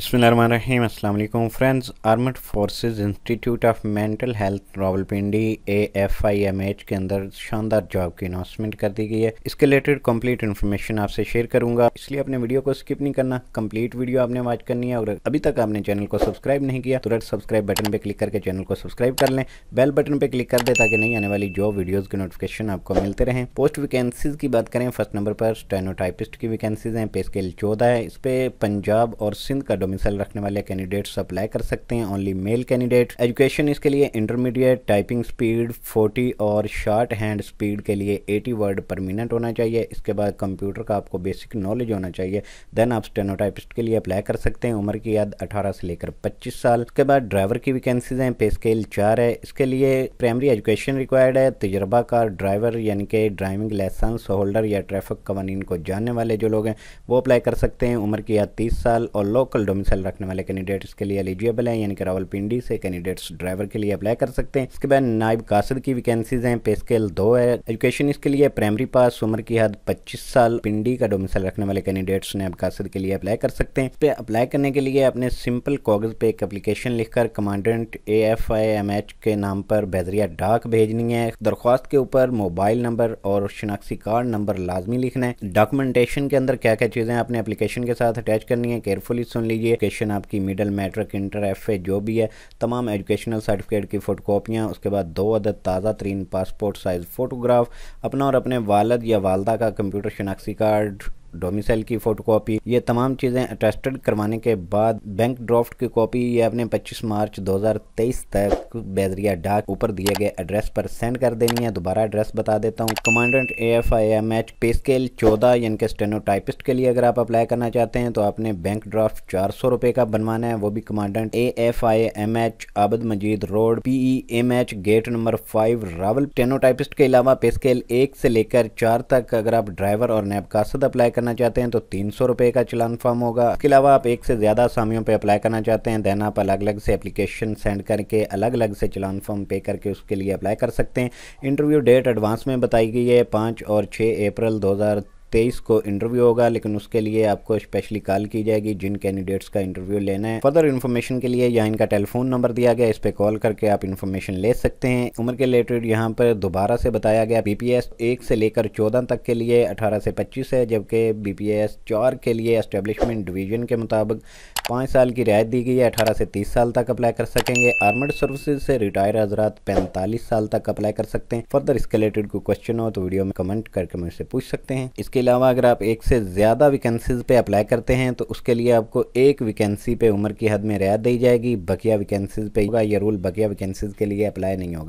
बसमीम अल्लाम friends armed forces institute of mental health Rawalpindi A F I M H के अंदर शानदार जॉब की अनाउंसमेंट कर दी गई है इसके रिलेटेड कंप्लीट इन्फॉर्मेशन आपसे शेयर करूंगा इसलिए अपने वीडियो को स्किप नहीं करना कंप्लीट वीडियो आपने वॉच करनी है और अभी तक आपने चैनल को सब्सक्राइब नहीं किया तुरंत तो सब्सक्राइब बटन पर क्लिक करके चैनल को सब्सक्राइब कर लें बेल बटन पर क्लिक कर दें ताकि नहीं आने वाली जॉब वीडियोज़ के नोटिफिकेशन आपको मिलते रहें पोस्ट वैकेंसीज़ की बात करें फर्स्ट नंबर पर स्टेनोटाइपिस्ट की वैकेंसीज़ हैं पे स्केल चौदह है इस पर पंजाब और सिंध का डोमिसल रखने वाले कैंडिडेट्स अप्लाई कर सकते हैं ओनली मेल कैंडिडेट एजुकेशन इसके लिए इंटरमीडिएट टाइपिंग स्पीड 40 और शॉर्ट हैंड स्पीड के लिए 80 वर्ड पर मिनट होना चाहिए इसके बाद कंप्यूटर का आपको बेसिक नॉलेज होना चाहिए देन आप स्टेनोटाइपिस्ट के लिए अप्लाई कर सकते हैं उम्र की याद अठारह से लेकर पच्चीस साल उसके बाद ड्राइवर की वैकेंसीज हैं पे स्केल चार है इसके लिए प्राइमरी एजुकेशन रिक्वायर्ड है तजर्बा कार ड्राइवर यानी कि ड्राइविंग लाइसेंस होल्डर या ट्रैफिक कवानीन को जानने वाले जो लोग हैं वो अप्लाई कर सकते हैं उम्र की याद तीस साल और लोकल डोमिन मिसाइल रखने वाले कैंडिडेट्स के लिए एलिजिबल हैं यानी कि रावलपिंडी से कैंडिडेट्स ड्राइवर के लिए अप्लाई कर सकते हैं इसके बाद नायब कासर की वैकेंसीज हैं पे स्केल दो है एजुकेशन इसके लिए प्राइमरी पास उम्र की हद पच्चीस साल पिंडी का डोमिसाइल रखने वाले कैंडिडेट्स नायब कासर के लिए अप्लाई कर सकते हैं इस पर अप्लाई करने के लिए अपने सिंपल कागज पे एक अप्लीकेशन लिखकर commandant A F I M H के नाम पर बेजरिया डाक भेजनी है दरख्वास्त के ऊपर मोबाइल नंबर और शिनाख्ती कार्ड नंबर लाजमी लिखना है डॉक्यूमेंटेशन के अंदर क्या क्या चीज़ें अपने अपलिकेशन के साथ अटैच करनी है केयरफुली सुन लीजिए लीजिए एजुकेशन आपकी मिडल मैट्रिक इंटर एफ जो भी है तमाम एजुकेशनल सर्टिफिकेट की फ़ोटोकॉपियाँ उसके बाद दो अदद ताज़ा तरीन पासपोर्ट साइज़ फ़ोटोग्राफ अपना और अपने वालद या वालदा का कंप्यूटर शनाख्ती कार्ड डोमिसाइल की फोटोकॉपी ये तमाम चीज़ें अटेस्टेड करवाने के बाद बैंक ड्राफ्ट की कॉपी ये अपने 25 मार्च 2023 तक बेदरिया डाक ऊपर दिए गए एड्रेस पर सेंड कर देनी है दोबारा एड्रेस बता देता हूँ commandant A F I M H pay scale चौदह यानी कि स्टेनोटाइपिस्ट के लिए अगर आप अप्लाई करना चाहते हैं तो आपने बैंक ड्राफ्ट चार सौ रुपये का बनवाना है वो भी commandant A F I M H Abid Majeed road P E M H gate number five Rawal stenotypist के अलावा पे स्केल एक से लेकर चार तक अगर आप ड्राइवर और नैब कासद अप्लाई करना चाहते हैं तो तीन सौ का चलान फॉर्म होगा इसके अलावा आप एक से ज़्यादा आसामियों पर अप्लाई करना चाहते हैं देन आप अलग अलग से एप्लीकेशन सेंड करके अलग अलग से चलान फॉर्म पे करके उसके लिए अप्लाई कर सकते हैं इंटरव्यू डेट एडवांस में बताई गई है पाँच और छः अप्रैल दो तेईस को इंटरव्यू होगा लेकिन उसके लिए आपको स्पेशली कॉल की जाएगी जिन कैंडिडेट्स का इंटरव्यू लेना है फर्दर इन्फॉर्मेशन के लिए यहाँ इनका टेलीफोन नंबर दिया गया इस पर कॉल करके आप इन्फॉर्मेशन ले सकते हैं उम्र के रिलेटेड यहाँ पर दोबारा से बताया गया बीपीएस एक से लेकर चौदह तक के लिए अठारह से पच्चीस है जबकि बी चार के लिए एस्टेब्लिशमेंट डिवीजन के मुताबिक पाँच साल की रियायत दी गई है अठारह से तीस साल तक अप्लाई कर सकेंगे आर्मड सर्विसेज से रिटायर हजरात पैंतालीस साल तक अप्लाई कर सकते हैं फर्दर इसके रिलेटेड कोई क्वेश्चन हो तो वीडियो में कमेंट करके मुझसे पूछ सकते हैं इसके इसके अलावा अगर आप एक से ज़्यादा वैकेंसीज़ पे अप्लाई करते हैं तो उसके लिए आपको एक वैकेंसी पे उम्र की हद में रियायत दी जाएगी बकिया वैकेंसीज़ पे होगा ये रूल बकिया वैकेंसीज़ के लिए अप्लाई नहीं होगा